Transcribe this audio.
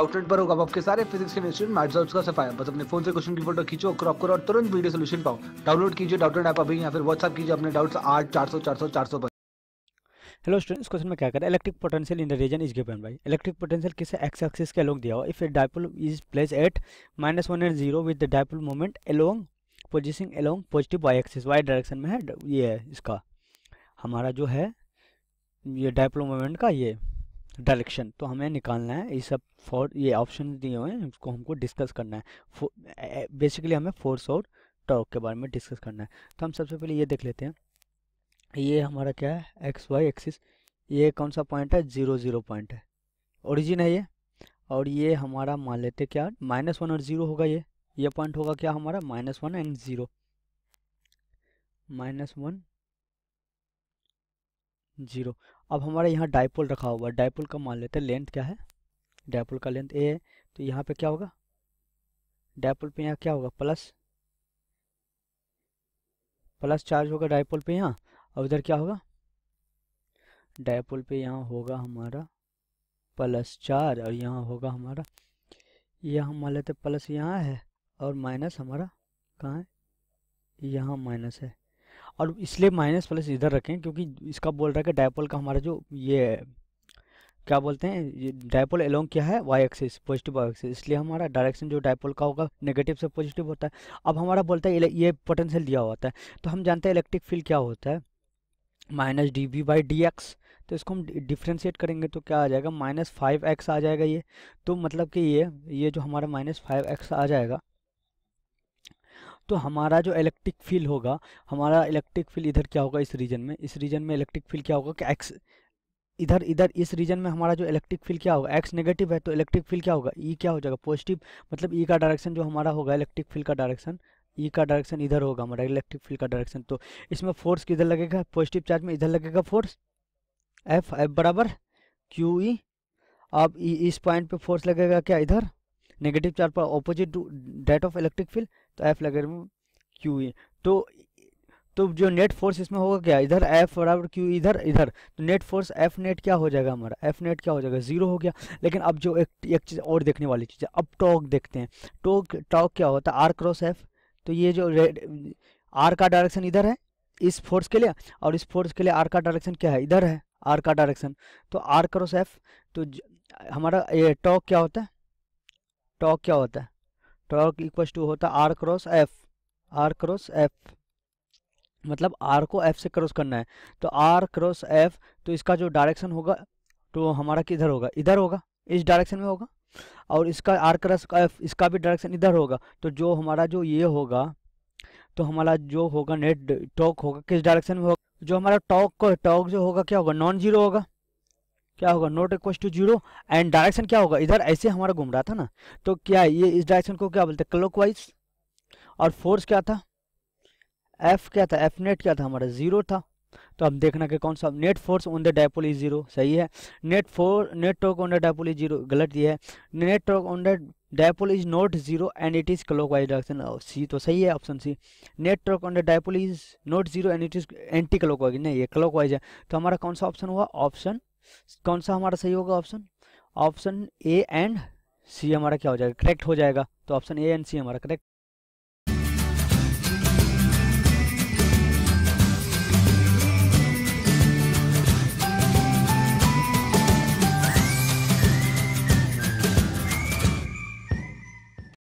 Outlet पर होगा आपके सारे फिजिक्स केमिस्ट्री मैथ्स और उसका सफाया बस अपने फोन से क्वेश्चन की फोटो खींचो क्रॉप करो और तुरंत वीडियो सोल्यूशन पाओ डाउनलोड कीजिए डाउटलेट ऐप अभी या फिर व्हाट्सअप कीजिए अपने डाउट्स आठ चार सौ चार सौ चार सौ पर हेलो स्टूडेंट्स क्वेश्चन में क्या करें electric potential in the region is given by electric potential किसे एक्स एक्सिस के अलोंग दिया हुआ if a dipole is place at minus one and zero with the dipole moment along position along positive y axis y direction में है ये है इसका हमारा जो है ये डायपोल मोमेंट का ये डायरेक्शन तो हमें निकालना है ये सब फॉर ये ऑप्शन दिए हुए हैं उसको हमको डिस्कस करना है बेसिकली हमें फोर्स और टॉर्क के बारे में डिस्कस करना है तो हम सबसे पहले ये देख लेते हैं ये हमारा क्या है एक्स वाई एक्सिस ये कौन सा पॉइंट है जीरो जीरो पॉइंट है ओरिजिन है ये और ये हमारा मान लेते क्या माइनस वन और ज़ीरो होगा ये ये पॉइंट होगा क्या हमारा minus one and zero minus one zero अब हमारे यहाँ डायपोल रखा हुआ है डायपोल का मान लेते हैं लेंथ क्या है डायपोल का लेंथ ए है तो यहाँ पे क्या होगा डायपोल पे यहाँ क्या होगा प्लस प्लस चार्ज होगा डायपोल पे यहाँ और इधर क्या होगा डायपोल पे यहाँ होगा हमारा प्लस चार और यहाँ होगा हमारा ये हम मान लेते प्लस यहाँ है और माइनस हमारा कहाँ है यहाँ माइनस है और इसलिए माइनस प्लस इधर रखें क्योंकि इसका बोल रहा है कि डायपोल का हमारा जो ये क्या बोलते हैं ये डायपोल एलोंग क्या है y axis positive y axis इसलिए हमारा डायरेक्शन जो डायपोल का होगा नेगेटिव से पॉजिटिव होता है अब हमारा बोलता है ये पोटेंशियल दिया होता है तो हम जानते हैं इलेक्ट्रिक फील्ड क्या होता है minus d v by d x तो इसको हम डिफ्रेंशिएट करेंगे तो क्या आ जाएगा माइनस फाइव एक्स आ जाएगा ये तो मतलब कि ये ये जो हमारा माइनस फाइव एक्स आ जाएगा तो हमारा जो इलेक्ट्रिक फील्ड होगा हमारा इलेक्ट्रिक फील्ड इधर क्या होगा इस रीजन में इस रीजन में इलेक्ट्रिक फील्ड क्या होगा कि एक्स इधर इधर इस रीजन में हमारा जो इलेक्ट्रिक फील्ड क्या होगा एक्स नेगेटिव है तो इलेक्ट्रिक फील्ड क्या होगा ई e क्या हो जाएगा पॉजिटिव मतलब ई e का डायरेक्शन जो हमारा होगा इलेक्ट्रिक फील्ड का डायरेक्शन ई e का डायरेक्शन इधर होगा हमारा इलेक्ट्रिक फील्ड का डायरेक्शन तो इसमें फोर्स किधर लगेगा पॉजिटिव चार्ज में इधर लगेगा फोर्स एफ एफ बराबर क्यू ई e। अब e, इस पॉइंट पे फोर्स लगेगा क्या इधर नेगेटिव चार्ज पर opposite that of electric field तो एफ लगे क्यू ई तो तो जो नेट फोर्स इसमें होगा क्या इधर एफ बराबर क्यू e, इधर इधर तो नेट फोर्स एफ नेट क्या हो जाएगा हमारा एफ नेट क्या हो जाएगा जीरो हो गया लेकिन अब जो एक एक चीज़ और देखने वाली चीज़ है अब टॉक देखते हैं टॉक टॉक क्या होता है आर क्रॉस एफ तो ये जो रेड आर का डायरेक्शन इधर है इस फोर्स के लिए और इस फोर्स के लिए आर का डायरेक्शन क्या है इधर है आर का डायरेक्शन तो आर क्रॉस एफ तो हमारा ये टॉक क्या होता है टॉक क्या होता है टॉर्क इक्वल टू होता r cross F r cross F मतलब आर को एफ से क्रॉस करना है तो आर क्रॉस एफ तो इसका जो डायरेक्शन होगा तो हमारा किधर होगा इधर होगा इस डायरेक्शन में होगा और इसका आर क्रॉस एफ इसका भी डायरेक्शन इधर होगा तो जो हमारा जो ये होगा तो हमारा जो होगा नेट टॉक होगा किस डायरेक्शन में होगा जो हमारा टॉक टॉक जो होगा क्या होगा नॉन जीरो होगा क्या होगा not equal to zero and direction क्या होगा इधर ऐसे हमारा घूम रहा था ना तो क्या ये इस डायरेक्शन को क्या बोलते हैं क्लॉक वाइज और फोर्स क्या था एफ क्या था एफ नेट क्या था हमारा जीरो था तो अब देखना कि कौन सा net force on the dipole is zero सही है net for net torque on the dipole is zero गलत ये है net torque on the dipole is not zero and it is clockwise direction C तो सही है option C net torque on the dipole is not zero and it is anticlockwise नहीं ये clock wise है तो हमारा कौन सा ऑप्शन हुआ ऑप्शन कौन सा हमारा सही होगा option option A and C हमारा क्या हो जाएगा करेक्ट हो जाएगा तो ऑप्शन ए एंड सी हमारा करेक्ट